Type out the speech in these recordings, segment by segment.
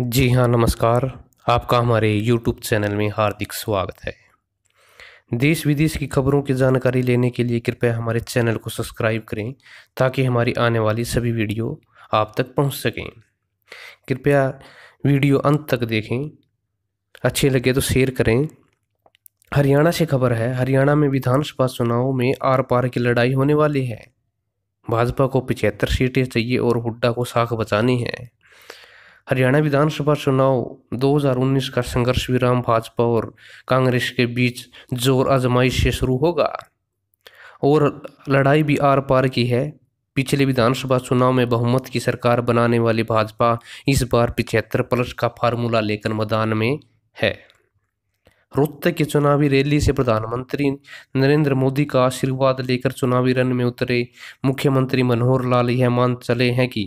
जी हाँ नमस्कार आपका हमारे यूट्यूब चैनल में हार्दिक स्वागत है देश विदेश की खबरों की जानकारी लेने के लिए कृपया हमारे चैनल को सब्सक्राइब करें ताकि हमारी आने वाली सभी वीडियो आप तक पहुंच सकें कृपया वीडियो अंत तक देखें अच्छे लगे तो शेयर करें हरियाणा से खबर है हरियाणा में विधानसभा चुनाव में आर पार की लड़ाई होने वाली है भाजपा को पचहत्तर सीटें चाहिए और हुड्डा को साख बचानी है हरियाणा विधानसभा चुनाव 2019 का संघर्ष विराम भाजपा और कांग्रेस के बीच जोर आजमाई से शुरू होगा और लड़ाई भी आर पार की है पिछले विधानसभा चुनाव में बहुमत की सरकार बनाने वाली भाजपा इस बार पिछहत्तर प्लस का फार्मूला लेकर मैदान में है रोहतक की चुनावी रैली से प्रधानमंत्री नरेंद्र मोदी का आशीर्वाद लेकर चुनावी रण में उतरे मुख्यमंत्री मनोहर लाल यह मान चले हैं कि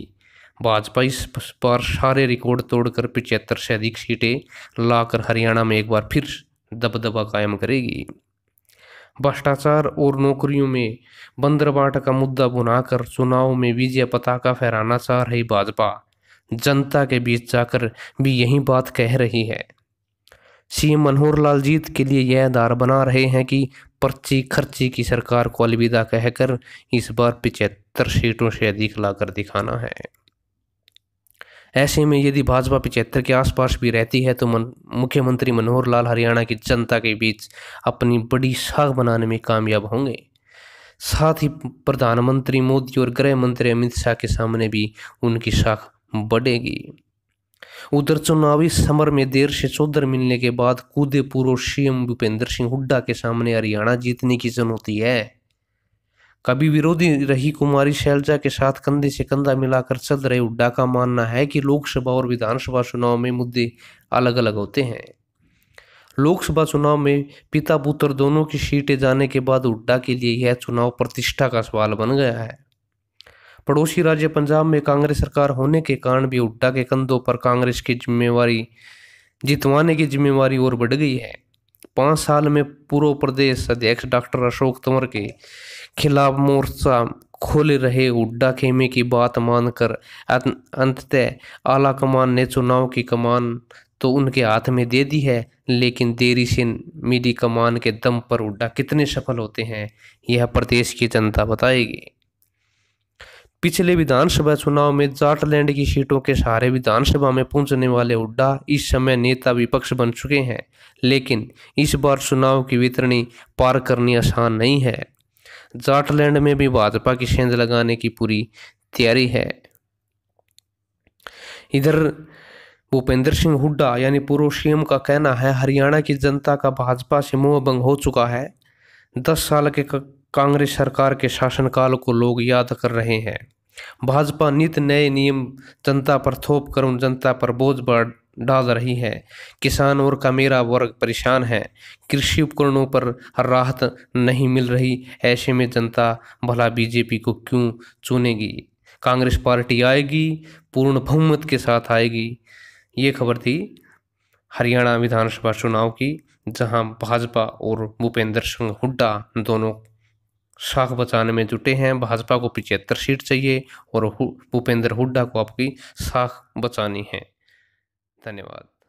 भाजपा इस बार सारे रिकॉर्ड तोड़कर पिचहत्तर से अधिक सीटें लाकर हरियाणा में एक बार फिर दबदबा कायम करेगी भ्रष्टाचार और नौकरियों में बंदरबाट का मुद्दा बुनाकर चुनाव में विजय पताका फहराना चाह रही भाजपा जनता के बीच जाकर भी यही बात कह रही है सीएम मनोहर लाल जीत के लिए यह आधार बना रहे हैं कि पर्ची खर्ची की सरकार को अलविदा कहकर इस बार पिचहत्तर सीटों से अधिक लाकर दिखाना है ऐसे में यदि भाजपा पिछहत्तर के आसपास भी रहती है तो मुख्यमंत्री मनोहर लाल हरियाणा की जनता के बीच अपनी बड़ी साख बनाने में कामयाब होंगे साथ ही प्रधानमंत्री मोदी और गृह मंत्री अमित शाह के सामने भी उनकी साख बढ़ेगी उधर चुनावी समर में देर से चौधर मिलने के बाद कूदे पूर्व सीएम भूपेंद्र सिंह हुड्डा के सामने हरियाणा जीतने की चुनौती है कभी विरोधी रही कुमारी शैलजा के साथ कंधे से कंधा मिलाकर चल रहे हुड्डा का मानना है कि लोकसभा और विधानसभा चुनाव में मुद्दे अलग अलग होते हैं लोकसभा चुनाव में पिता पुत्र दोनों की सीटें जाने के बाद हुड्डा के लिए यह चुनाव प्रतिष्ठा का सवाल बन गया है पड़ोसी राज्य पंजाब में कांग्रेस सरकार होने के कारण भी हुड्डा के कंधों पर कांग्रेस की जिम्मेवारी जितवाने की जिम्मेवारी और बढ़ गई है पाँच साल में पूर्व प्रदेश अध्यक्ष डॉक्टर अशोक तंवर के खिलाफ मोर्चा खोल रहे हुड्डा खेमे की बात मानकर अंततः आला कमान ने चुनाव की कमान तो उनके हाथ में दे दी है लेकिन देरी से मीडी कमान के दम पर हुड्डा कितने सफल होते हैं यह प्रदेश की जनता बताएगी पिछले विधानसभा चुनाव में जाटलैंड की सीटों के सहारे विधानसभा में पहुंचने वाले हुड्डा इस समय नेता विपक्ष बन चुके हैं लेकिन इस बार चुनाव की वितरणी पार करनी आसान नहीं है जाटलैंड में भी भाजपा की सेंध लगाने की पूरी तैयारी है इधर भूपेंद्र सिंह हुड्डा यानी पूर्व सीएम का कहना है हरियाणा की जनता का भाजपा से मोहभंग हो चुका है दस साल के कांग्रेस सरकार के शासनकाल को लोग याद कर रहे हैं भाजपा नित नए नियम जनता पर थोप कर उन जनता पर बोझ बढ़ डाल रही है किसान और मेरा वर्ग परेशान है कृषि उपकरणों पर राहत नहीं मिल रही ऐसे में जनता भला बीजेपी को क्यों चुनेगी कांग्रेस पार्टी आएगी पूर्ण बहुमत के साथ आएगी ये खबर थी हरियाणा विधानसभा चुनाव की जहां भाजपा और भूपेंद्र सिंह हुड्डा दोनों साख बचाने में जुटे हैं भाजपा को पिचहत्तर सीट चाहिए और भूपेंद्र हुड्डा को आपकी साख बचानी है धन्यवाद